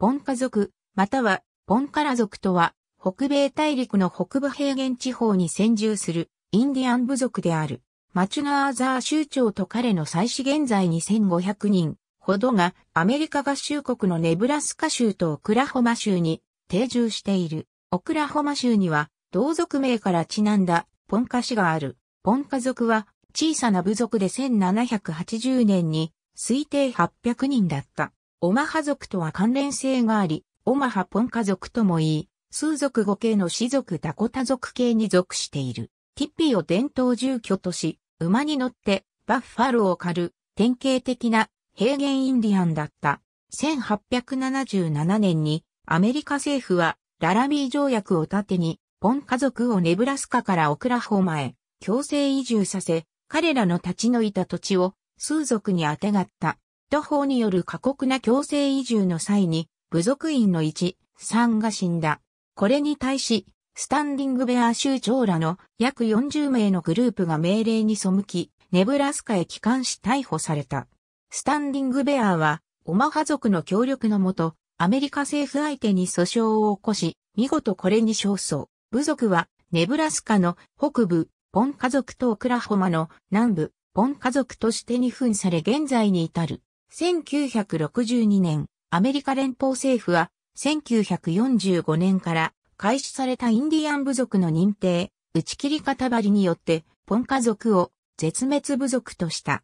ポンカ族、またはポンカラ族とは、北米大陸の北部平原地方に占住するインディアン部族である。マチュナーザー州長と彼の妻子現在に5 0 0人ほどがアメリカ合衆国のネブラスカ州とオクラホマ州に定住している。オクラホマ州には同族名からちなんだポンカ氏がある。ポンカ族は小さな部族で1780年に推定800人だった。オマハ族とは関連性があり、オマハポンカ族とも言い、数族語系の氏族ダコタ族系に属している。ティッピーを伝統住居とし、馬に乗ってバッファローを狩る典型的な平原インディアンだった。1877年にアメリカ政府はララビー条約を盾にポン家族をネブラスカからオクラホマへ強制移住させ、彼らの立ち退いた土地を数族にあてがった。徒法による過酷な強制移住の際に、部族員の1、3が死んだ。これに対し、スタンディングベア州長らの約40名のグループが命令に背き、ネブラスカへ帰還し逮捕された。スタンディングベアは、オマハ族の協力のもと、アメリカ政府相手に訴訟を起こし、見事これに勝訴。部族は、ネブラスカの北部、ポン家族とオクラホマの南部、ポン家族として二分され現在に至る。1962年、アメリカ連邦政府は、1945年から開始されたインディアン部族の認定、打ち切り方張りによって、ポンカ族を絶滅部族とした。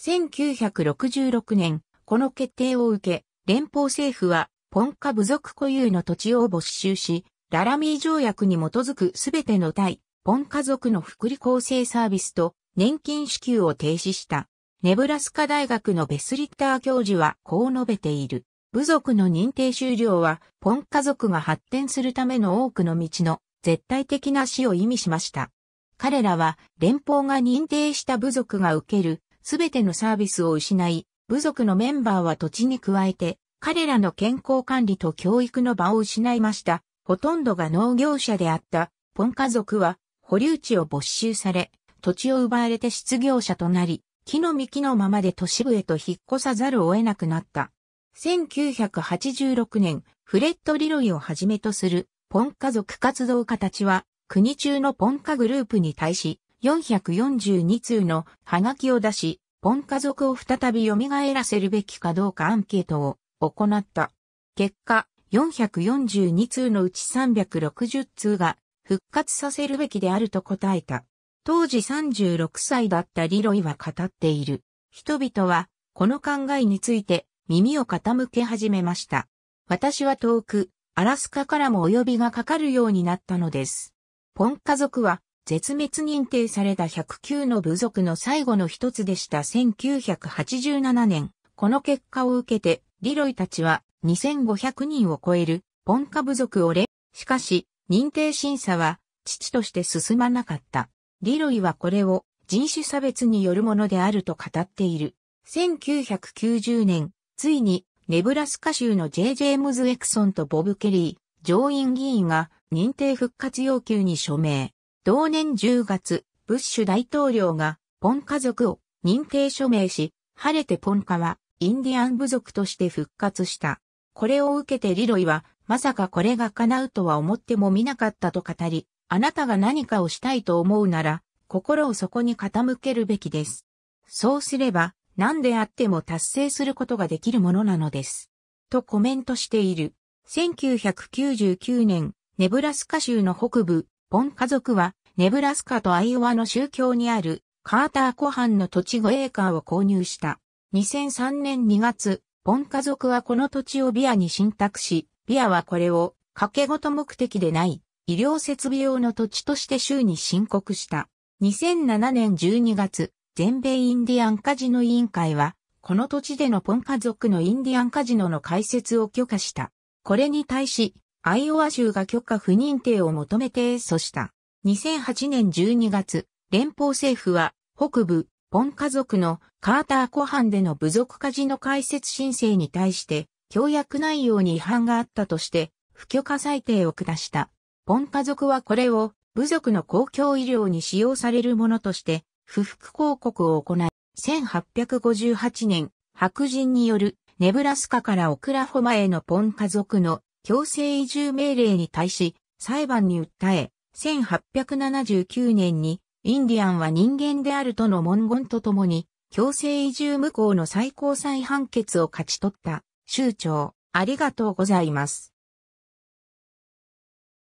1966年、この決定を受け、連邦政府は、ポンカ部族固有の土地を没収し、ララミー条約に基づくすべての対、ポンカ族の福利厚生サービスと年金支給を停止した。ネブラスカ大学のベスリッター教授はこう述べている。部族の認定終了は、ポン家族が発展するための多くの道の絶対的な死を意味しました。彼らは連邦が認定した部族が受けるすべてのサービスを失い、部族のメンバーは土地に加えて、彼らの健康管理と教育の場を失いました。ほとんどが農業者であったポン家族は保留地を没収され、土地を奪われて失業者となり、木の幹のままで都市部へと引っ越さざるを得なくなった。1986年、フレッド・リロイをはじめとするポン家族活動家たちは、国中のポン家グループに対し、442通のハガキを出し、ポン家族を再び蘇らせるべきかどうかアンケートを行った。結果、442通のうち360通が復活させるべきであると答えた。当時36歳だったリロイは語っている。人々は、この考えについて耳を傾け始めました。私は遠く、アラスカからもお呼びがかかるようになったのです。ポン家族は、絶滅認定された109の部族の最後の一つでした1987年。この結果を受けて、リロイたちは2500人を超えるポンカ部族をれ、しかし、認定審査は父として進まなかった。リロイはこれを人種差別によるものであると語っている。1990年、ついにネブラスカ州の J. ジェームズ・エクソンとボブ・ケリー、上院議員が認定復活要求に署名。同年10月、ブッシュ大統領がポン家族を認定署名し、晴れてポン家はインディアン部族として復活した。これを受けてリロイは、まさかこれが叶うとは思ってもみなかったと語り、あなたが何かをしたいと思うなら、心をそこに傾けるべきです。そうすれば、何であっても達成することができるものなのです。とコメントしている。1999年、ネブラスカ州の北部、ポン家族は、ネブラスカとアイオワの宗教にある、カーター湖畔の土地5エーカーを購入した。2003年2月、ポン家族はこの土地をビアに信託し、ビアはこれを、掛け事目的でない、医療設備用の土地として州に申告した。2007年12月、全米インディアンカジノ委員会は、この土地でのポン家族のインディアンカジノの開設を許可した。これに対し、アイオワ州が許可不認定を求めて訴した。2008年12月、連邦政府は、北部、ポン家族のカーター湖畔での部族カジノ開設申請に対して、協約内容に違反があったとして、不許可裁定を下した。ポン家族はこれを部族の公共医療に使用されるものとして、不服広告を行い、1858年、白人によるネブラスカからオクラホマへのポン家族の強制移住命令に対し裁判に訴え、1879年にインディアンは人間であるとの文言とともに強制移住無効の最高裁判決を勝ち取った。州長、ありがとうございます。